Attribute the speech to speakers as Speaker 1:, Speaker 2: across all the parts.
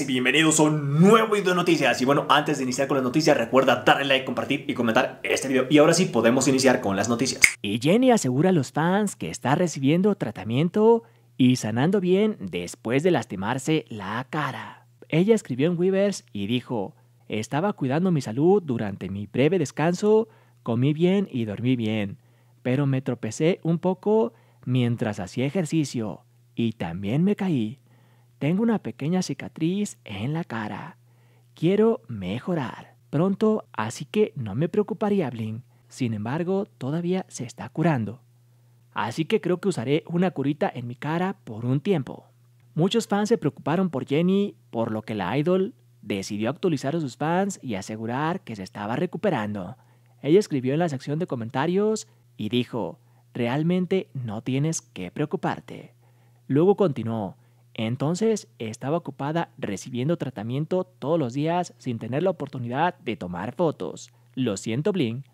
Speaker 1: y bienvenidos a un nuevo video de noticias. Y bueno, antes de iniciar con las noticias, recuerda darle like, compartir y comentar este video. Y ahora sí, podemos iniciar con las noticias. Y Jenny asegura a los fans que está recibiendo tratamiento y sanando bien después de lastimarse la cara. Ella escribió en Weavers y dijo, estaba cuidando mi salud durante mi breve descanso, comí bien y dormí bien, pero me tropecé un poco mientras hacía ejercicio y también me caí. Tengo una pequeña cicatriz en la cara. Quiero mejorar pronto, así que no me preocuparía, Blin. Sin embargo, todavía se está curando. Así que creo que usaré una curita en mi cara por un tiempo. Muchos fans se preocuparon por Jenny, por lo que la idol decidió actualizar a sus fans y asegurar que se estaba recuperando. Ella escribió en la sección de comentarios y dijo, realmente no tienes que preocuparte. Luego continuó, entonces estaba ocupada recibiendo tratamiento todos los días sin tener la oportunidad de tomar fotos. Lo siento, Blin.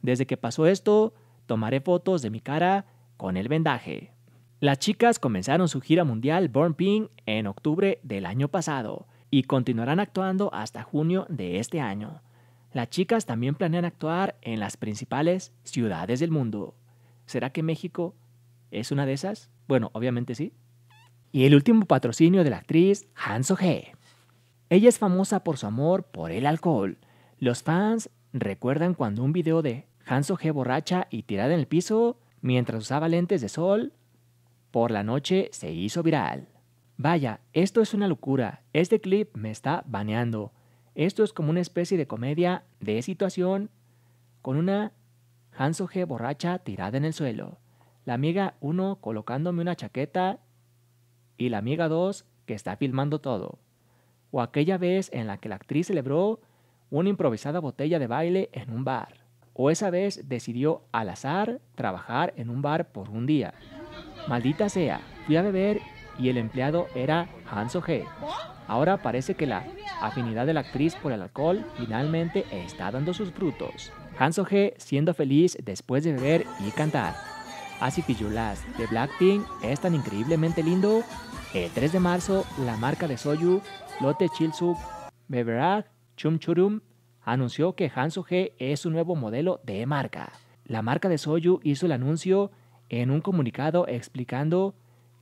Speaker 1: Desde que pasó esto, tomaré fotos de mi cara con el vendaje. Las chicas comenzaron su gira mundial Born Pink en octubre del año pasado y continuarán actuando hasta junio de este año. Las chicas también planean actuar en las principales ciudades del mundo. ¿Será que México es una de esas? Bueno, obviamente sí y el último patrocinio de la actriz Han So-hee. Ella es famosa por su amor por el alcohol. Los fans recuerdan cuando un video de Han So-hee borracha y tirada en el piso mientras usaba lentes de sol por la noche se hizo viral. Vaya, esto es una locura. Este clip me está baneando. Esto es como una especie de comedia de situación con una Han So-hee borracha tirada en el suelo. La amiga 1 colocándome una chaqueta y la amiga 2 que está filmando todo. O aquella vez en la que la actriz celebró una improvisada botella de baile en un bar. O esa vez decidió al azar trabajar en un bar por un día. Maldita sea, fui a beber y el empleado era Han G Ahora parece que la afinidad de la actriz por el alcohol finalmente está dando sus frutos. Han G siendo feliz después de beber y cantar. Así que de Blackpink es tan increíblemente lindo. El 3 de marzo, la marca de Soyu, Lotte Chilsuk, Chum Chumchurum, anunció que Hanso G es su nuevo modelo de marca. La marca de Soyu hizo el anuncio en un comunicado explicando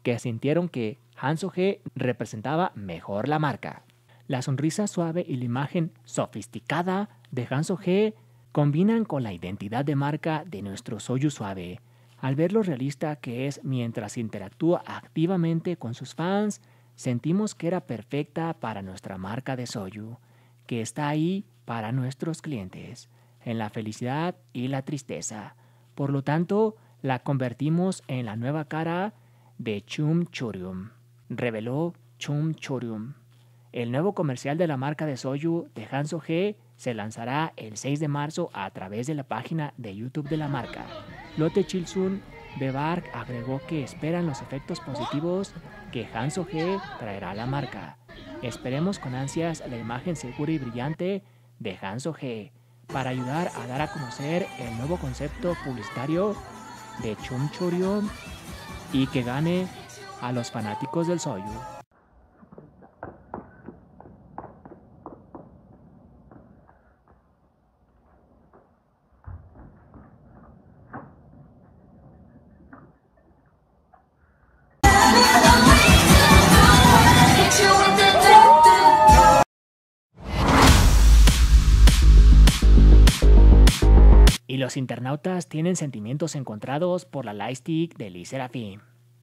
Speaker 1: que sintieron que so G representaba mejor la marca. La sonrisa suave y la imagen sofisticada de Hanso G combinan con la identidad de marca de nuestro Soyu suave, al ver lo realista que es mientras interactúa activamente con sus fans, sentimos que era perfecta para nuestra marca de Soyu, que está ahí para nuestros clientes, en la felicidad y la tristeza. Por lo tanto, la convertimos en la nueva cara de Chum Churium, reveló Chum Churium. El nuevo comercial de la marca de Soyu de Hanso G se lanzará el 6 de marzo a través de la página de YouTube de la marca. Lotte Chilsun Bebark agregó que esperan los efectos positivos que Hanso G traerá a la marca. Esperemos con ansias la imagen segura y brillante de Hanso G para ayudar a dar a conocer el nuevo concepto publicitario de Chum y que gane a los fanáticos del Soyu. los internautas tienen sentimientos encontrados por la lightstick de Liz Serafín.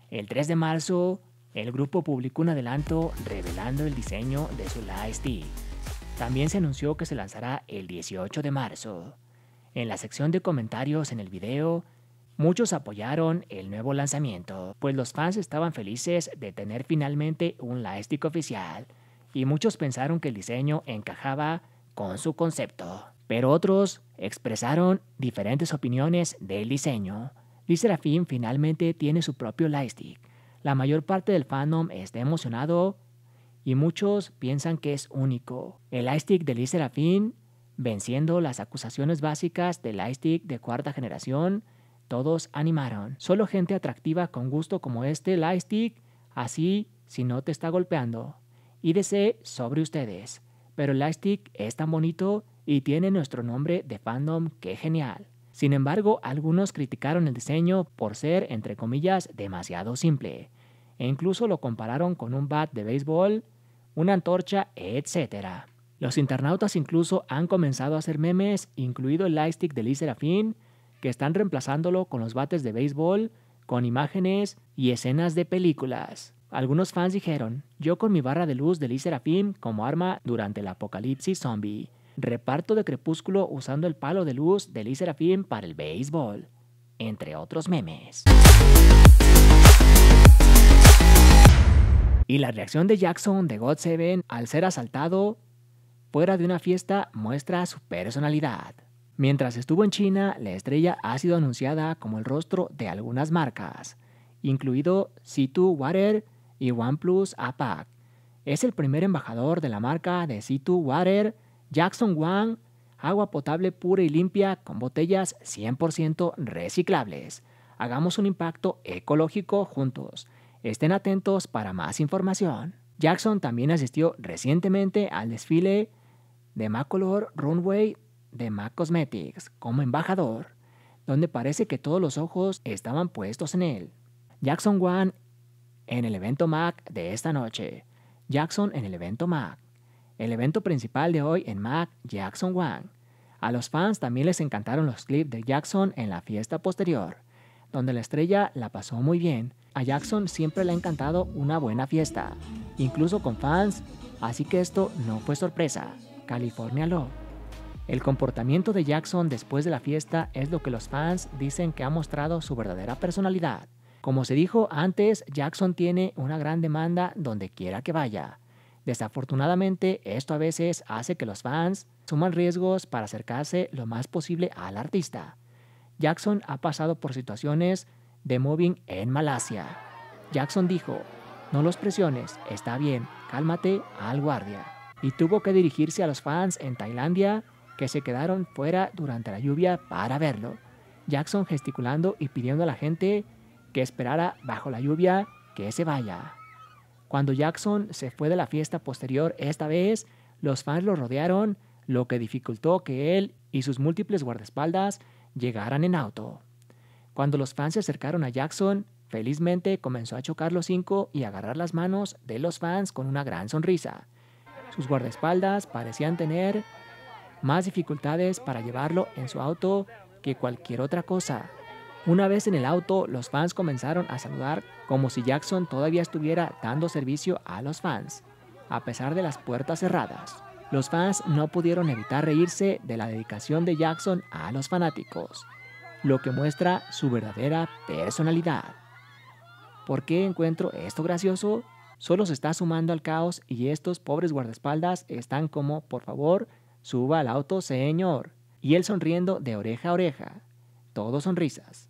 Speaker 1: El 3 de marzo, el grupo publicó un adelanto revelando el diseño de su lightstick. También se anunció que se lanzará el 18 de marzo. En la sección de comentarios en el video, muchos apoyaron el nuevo lanzamiento, pues los fans estaban felices de tener finalmente un lightstick oficial, y muchos pensaron que el diseño encajaba con su concepto pero otros expresaron diferentes opiniones del diseño. Lee Serafín finalmente tiene su propio lightstick. La mayor parte del fandom está emocionado y muchos piensan que es único. El lightstick de Lee Serafín, venciendo las acusaciones básicas del lightstick de cuarta generación, todos animaron. Solo gente atractiva con gusto como este lightstick, así si no te está golpeando. Ídese sobre ustedes. Pero el lightstick es tan bonito y tiene nuestro nombre de fandom, qué genial. Sin embargo, algunos criticaron el diseño por ser, entre comillas, demasiado simple, e incluso lo compararon con un bat de béisbol, una antorcha, etc. Los internautas incluso han comenzado a hacer memes, incluido el lightstick de Lee Serafín, que están reemplazándolo con los bates de béisbol, con imágenes y escenas de películas. Algunos fans dijeron, yo con mi barra de luz de Lee Serafín como arma durante el apocalipsis zombie reparto de crepúsculo usando el palo de luz de Lee para el béisbol, entre otros memes. Y la reacción de Jackson de God al ser asaltado fuera de una fiesta muestra su personalidad. Mientras estuvo en China, la estrella ha sido anunciada como el rostro de algunas marcas, incluido Situ Water y OnePlus APAC. Es el primer embajador de la marca de Situ Water Jackson One, agua potable pura y limpia con botellas 100% reciclables. Hagamos un impacto ecológico juntos. Estén atentos para más información. Jackson también asistió recientemente al desfile de Color Runway de Mac Cosmetics como embajador, donde parece que todos los ojos estaban puestos en él. Jackson One en el evento Mac de esta noche. Jackson en el evento Mac el evento principal de hoy en Mac, Jackson Wang. A los fans también les encantaron los clips de Jackson en la fiesta posterior, donde la estrella la pasó muy bien. A Jackson siempre le ha encantado una buena fiesta, incluso con fans, así que esto no fue sorpresa. California Love. El comportamiento de Jackson después de la fiesta es lo que los fans dicen que ha mostrado su verdadera personalidad. Como se dijo antes, Jackson tiene una gran demanda donde quiera que vaya Desafortunadamente, esto a veces hace que los fans suman riesgos para acercarse lo más posible al artista. Jackson ha pasado por situaciones de moving en Malasia. Jackson dijo, no los presiones, está bien, cálmate al guardia. Y tuvo que dirigirse a los fans en Tailandia que se quedaron fuera durante la lluvia para verlo. Jackson gesticulando y pidiendo a la gente que esperara bajo la lluvia que se vaya. Cuando Jackson se fue de la fiesta posterior esta vez, los fans lo rodearon, lo que dificultó que él y sus múltiples guardaespaldas llegaran en auto. Cuando los fans se acercaron a Jackson, felizmente comenzó a chocar los cinco y agarrar las manos de los fans con una gran sonrisa. Sus guardaespaldas parecían tener más dificultades para llevarlo en su auto que cualquier otra cosa. Una vez en el auto, los fans comenzaron a saludar como si Jackson todavía estuviera dando servicio a los fans, a pesar de las puertas cerradas. Los fans no pudieron evitar reírse de la dedicación de Jackson a los fanáticos, lo que muestra su verdadera personalidad. ¿Por qué encuentro esto gracioso? Solo se está sumando al caos y estos pobres guardaespaldas están como, por favor, suba al auto, señor. Y él sonriendo de oreja a oreja. todos sonrisas